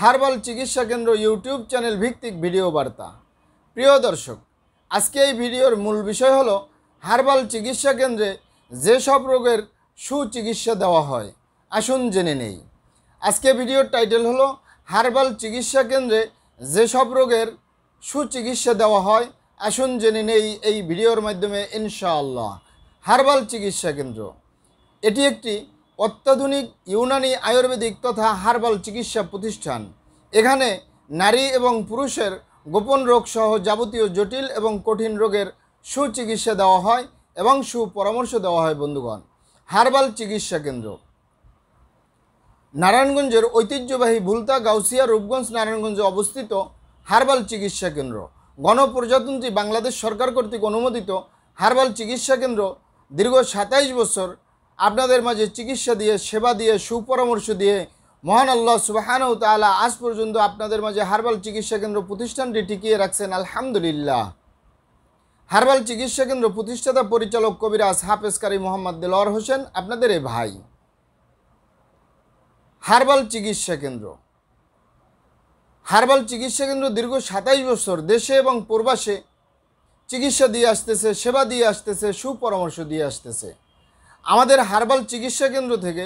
herbal চিকিৎসা কেন্দ্র YouTube channel ভিত্তিক ভিডিও বার্তা প্রিয় দর্শক আজকে এই ভিডিওর মূল বিষয় হল হার্বাল চিকিৎসা কেন্দ্রে যেসব রোগের সুচিকিৎসা দেওয়া হয় আসুন জেনে নেই আজকে ভিডিওর টাইটেল হলো হার্বাল চিকিৎসা কেন্দ্রে যেসব রোগের সুচিকিৎসা দেওয়া হয় আসুন জেনে নেই এই ভিডিওর মাধ্যমে ইনশাআল্লাহ হার্বাল চিকিৎসা কেন্দ্র এটি একটি অত্যাধুনিক ইউনানি আয়ুর্বেদিক তথা হার্বাল চিকিৎসা প্রতিষ্ঠান এখানে নারী এবং পুরুষের গোপন রোগসহ যাবতীয় জটিল এবং কঠিন রোগের সুচিকিৎসা দেওয়া হয় এবং সুপরামর্শ দেওয়া হয় বন্ধুগণ হার্বাল চিকিৎসা কেন্দ্র নারায়ণগঞ্জের ঐতিহ্যবাহী ভুলতা গাউসিয়া রূপগঞ্জ নারায়ণগঞ্জে অবস্থিত হার্বাল চিকিৎসা কেন্দ্র গণপ্রজাতন্ত্রী বাংলাদেশ সরকার কর্তৃক অনুমোদিত হার্বাল চিকিৎসা কেন্দ্র দীর্ঘ সাতাইশ বছর আপনাদের মাঝে চিকিৎসা দিয়ে সেবা দিয়ে সুপরামর্শ দিয়ে মহান আল্লাহ সুবাহানও তালা আজ পর্যন্ত আপনাদের মাঝে হার্বাল চিকিৎসা কেন্দ্র প্রতিষ্ঠানটি টিকিয়ে রাখছেন আলহামদুলিল্লাহ হার্বাল চিকিৎসা কেন্দ্র প্রতিষ্ঠাতা পরিচালক কবিরাজ হাফেজকারী মোহাম্মদ দেলর হোসেন আপনাদের এই ভাই হার্বাল চিকিৎসা কেন্দ্র হার্বাল চিকিৎসা কেন্দ্র দীর্ঘ সাতাইশ বছর দেশে এবং প্রবাসে চিকিৎসা দিয়ে আসতেছে সেবা দিয়ে আসতেছে সুপরামর্শ দিয়ে আসতেছে আমাদের হার্বাল চিকিৎসা কেন্দ্র থেকে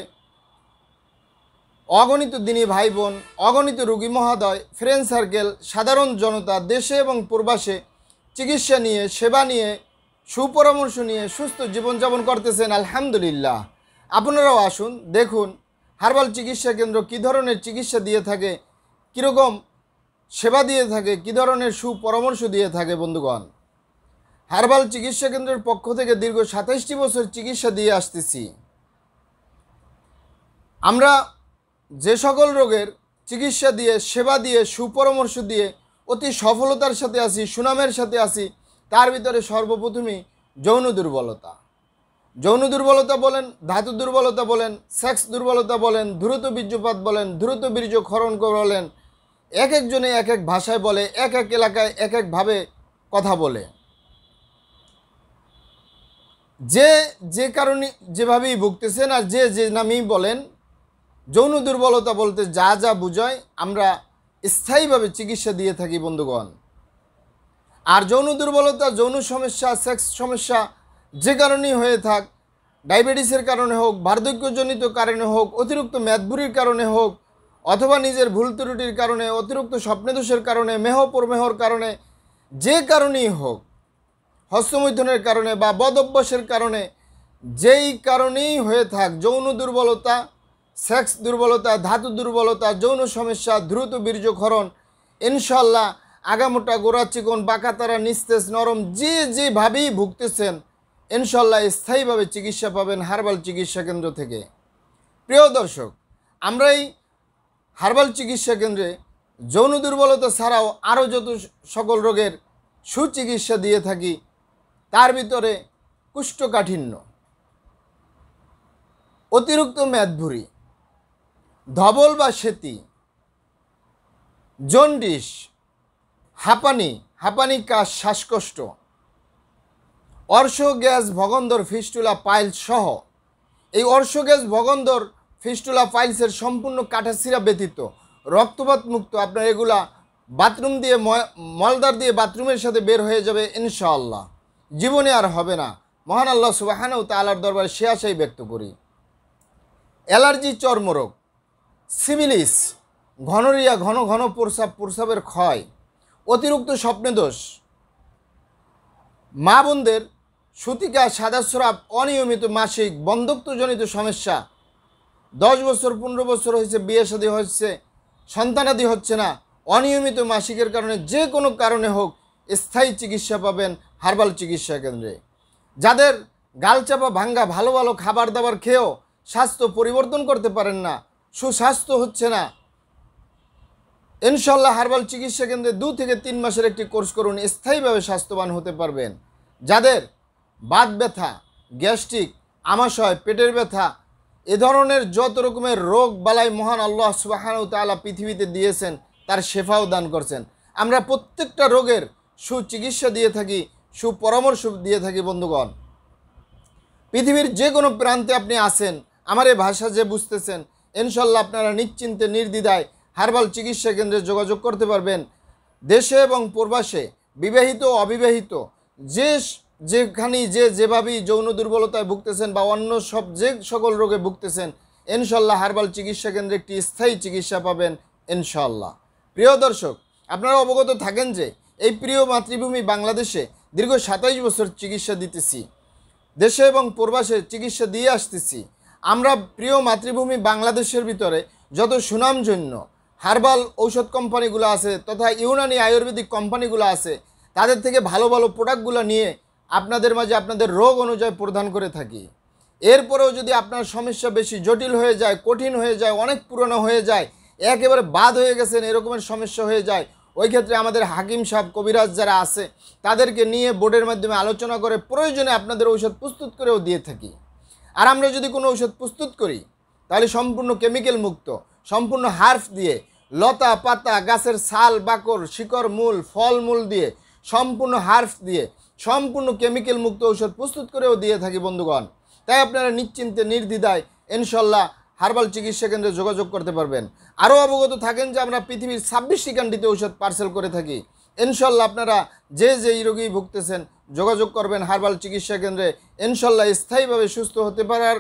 অগণিত দিনী ভাই বোন অগণিত রুগী মহাদয় ফ্রেন্ড সার্কেল সাধারণ জনতা দেশে এবং প্রবাসে চিকিৎসা নিয়ে সেবা নিয়ে সুপরামর্শ নিয়ে সুস্থ জীবনযাপন করতেছেন আলহামদুলিল্লাহ আপনারাও আসুন দেখুন হার্বাল চিকিৎসা কেন্দ্র কী ধরনের চিকিৎসা দিয়ে থাকে কীরকম সেবা দিয়ে থাকে কী ধরনের সুপরামর্শ দিয়ে থাকে বন্ধুগণ হারবাল চিকিৎসা কেন্দ্রের পক্ষ থেকে দীর্ঘ সাতাইশটি বছর চিকিৎসা দিয়ে আসতেছি আমরা যে সকল রোগের চিকিৎসা দিয়ে সেবা দিয়ে সুপরামর্শ দিয়ে অতি সফলতার সাথে আসি সুনামের সাথে আসি তার ভিতরে সর্বপ্রথমেই যৌন দুর্বলতা যৌন দুর্বলতা বলেন ধাতু দুর্বলতা বলেন সেক্স দুর্বলতা বলেন দ্রুত বীর্যপাত বলেন দ্রুত বীর্যক্ষরণ বলেন এক একজনে এক এক ভাষায় বলে এক এক এলাকায় এক একভাবে কথা বলে যে যে কারণে যেভাবেই ভুগতেছেন আর যে যে নামেই বলেন যৌন দুর্বলতা বলতে যা যা বুঝায় আমরা স্থায়ীভাবে চিকিৎসা দিয়ে থাকি বন্ধুগণ আর যৌন দুর্বলতা যৌন সমস্যা সেক্স সমস্যা যে কারণেই হয়ে থাক ডায়াবেটিসের কারণে হোক বার্ধক্যজনিত কারণে হোক অতিরিক্ত মেদবুরির কারণে হোক অথবা নিজের ভুল ত্রুটির কারণে অতিরিক্ত স্বপ্নদোষের কারণে মেহ প্রমেহর কারণে যে কারণেই হোক হস্তমৈথুনের কারণে বা অভ্যাসের কারণে যেই কারণেই হয়ে থাক যৌন দুর্বলতা সেক্স দুর্বলতা ধাতু দুর্বলতা যৌন সমস্যা দ্রুত বীর্যক্ষরণ ইনশাল্লাহ আগামোটা গোড়া চিকন তারা নিস্তেজ নরম যে যেভাবেই ভুগতেছেন ইনশাল্লাহ স্থায়ীভাবে চিকিৎসা পাবেন হার্বাল চিকিৎসা কেন্দ্র থেকে প্রিয় দর্শক আমরা এই হার্বাল চিকিৎসা কেন্দ্রে যৌন দুর্বলতা ছাড়াও আরও যত সকল রোগের সুচিকিৎসা দিয়ে থাকি তার ভিতরে কুষ্ঠকাঠিন্য অতিরিক্ত মেদভুরি ধবল বা সেতি জন্ডিস হাঁপানি হাঁপানি কাশ শ্বাসকষ্ট অর্শ গ্যাস ভগন্দর ফিস্টুলা পাইলস সহ এই অর্শ গ্যাস ভগন্দর ফিস্টুলা পাইলসের সম্পূর্ণ কাঠাশিরা ব্যতীত রক্তপাত মুক্ত আপনার এগুলা বাথরুম দিয়ে মলদার দিয়ে বাথরুমের সাথে বের হয়ে যাবে ইনশাআল্লাহ জীবনে আর হবে না মহান আল্লাহ তা তালার দরবারে সে আশাই ব্যক্ত করি অ্যালার্জি চর্মরোগ সিভিলিস ঘনরিয়া ঘন ঘন প্রসাব প্রসাবের ক্ষয় অতিরিক্ত স্বপ্নেদোষ মা বোনদের সুতিকা সাদা অনিয়মিত মাসিক বন্ধুত্বজনিত সমস্যা দশ বছর পনেরো বছর হয়েছে বিয়ে সাদী হচ্ছে সন্তানাদি হচ্ছে না অনিয়মিত মাসিকের কারণে যে কোনো কারণে হোক স্থায়ী চিকিৎসা পাবেন হার্বাল চিকিৎসা কেন্দ্রে যাদের গালচাপা ভাঙ্গা ভালো ভালো খাবার দাবার খেয়েও স্বাস্থ্য পরিবর্তন করতে পারেন না সুস্বাস্থ্য হচ্ছে না ইনশাল্লাহ হার্বাল চিকিৎসা কেন্দ্রে দু থেকে তিন মাসের একটি কোর্স করুন স্থায়ীভাবে স্বাস্থ্যবান হতে পারবেন যাদের বাত ব্যথা গ্যাস্ট্রিক আমাশয় পেটের ব্যথা এ ধরনের যত রকমের রোগ বালাই মহান আল্লাহ সুবাহানু তালা পৃথিবীতে দিয়েছেন তার শেফাও দান করছেন আমরা প্রত্যেকটা রোগের সুচিকিৎসা দিয়ে থাকি সুপরামর্শ দিয়ে থাকি বন্ধুগণ পৃথিবীর যে কোনো প্রান্তে আপনি আসেন আমার এই ভাষা যে বুঝতেছেন ইনশাল্লাহ আপনারা নিশ্চিন্তে নির্দ্বিধায় হার্বাল চিকিৎসা কেন্দ্রে যোগাযোগ করতে পারবেন দেশে এবং প্রবাসে বিবাহিত অবিবাহিত যে যেখানেই যে যেভাবেই যৌন দুর্বলতায় ভুগতেছেন বা অন্য সব যে সকল রোগে ভুগতেছেন ইনশাল্লাহ হার্বাল চিকিৎসা কেন্দ্রে একটি স্থায়ী চিকিৎসা পাবেন ইনশাল্লাহ প্রিয় দর্শক আপনারা অবগত থাকেন যে এই প্রিয় মাতৃভূমি বাংলাদেশে দীর্ঘ সাতাইশ বছর চিকিৎসা দিতেছি দেশে এবং প্রবাসে চিকিৎসা দিয়ে আসতেছি আমরা প্রিয় মাতৃভূমি বাংলাদেশের ভিতরে যত সুনামজন্য হার্বাল ঔষধ কোম্পানিগুলো আছে তথা ইউনানি আয়ুর্বেদিক কোম্পানিগুলো আছে তাদের থেকে ভালো ভালো প্রোডাক্টগুলো নিয়ে আপনাদের মাঝে আপনাদের রোগ অনুযায়ী প্রদান করে থাকি এরপরেও যদি আপনার সমস্যা বেশি জটিল হয়ে যায় কঠিন হয়ে যায় অনেক পুরনো হয়ে যায় একেবারে বাদ হয়ে গেছেন এরকমের সমস্যা হয়ে যায় ওই ক্ষেত্রে আমাদের হাকিম সাহেব কবিরাজ যারা আছে তাদেরকে নিয়ে বোর্ডের মাধ্যমে আলোচনা করে প্রয়োজনে আপনাদের ঔষধ প্রস্তুত করেও দিয়ে থাকি আর আমরা যদি কোনো ঔষধ প্রস্তুত করি তাহলে সম্পূর্ণ কেমিক্যাল মুক্ত সম্পূর্ণ হার্ফ দিয়ে লতা পাতা গাছের ছাল বাকর শিকড় মূল ফল মূল দিয়ে সম্পূর্ণ হার্ফ দিয়ে সম্পূর্ণ কেমিক্যাল মুক্ত ঔষধ প্রস্তুত করেও দিয়ে থাকি বন্ধুগণ তাই আপনারা নিশ্চিন্তে নির্দ্বিধায় ইনশাল্লাহ হার্বাল চিকিৎসা কেন্দ্রে যোগাযোগ করতে পারবেন আরও অবগত থাকেন যে আমরা পৃথিবীর ছাব্বিশটি কান্ডিতে ঔষধ পার্সেল করে থাকি ইনশাল্লাহ আপনারা যে যেই রোগী ভুগতেছেন যোগাযোগ করবেন হার্বাল চিকিৎসা কেন্দ্রে ইনশাল্লাহ স্থায়ীভাবে সুস্থ হতে পারার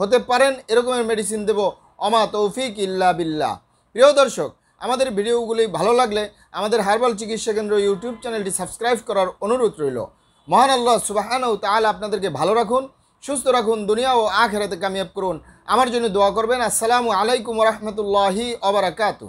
হতে পারেন এরকমের মেডিসিন দেব অমা তৌফিক ইল্লা বিল্লা প্রিয় দর্শক আমাদের ভিডিওগুলি ভালো লাগলে আমাদের হার্বাল চিকিৎসা কেন্দ্র ইউটিউব চ্যানেলটি সাবস্ক্রাইব করার অনুরোধ রইল মহান আল্লাহ সুবাহান ও তাহলে আপনাদেরকে ভালো রাখুন সুস্থ রাখুন দুনিয়া ও আখেরাতে কামিয়াব করুন আমার জন্য দোয়া করবেন আসসালামু আলাইকুম রহমতুল্লাহি অবরাকাতু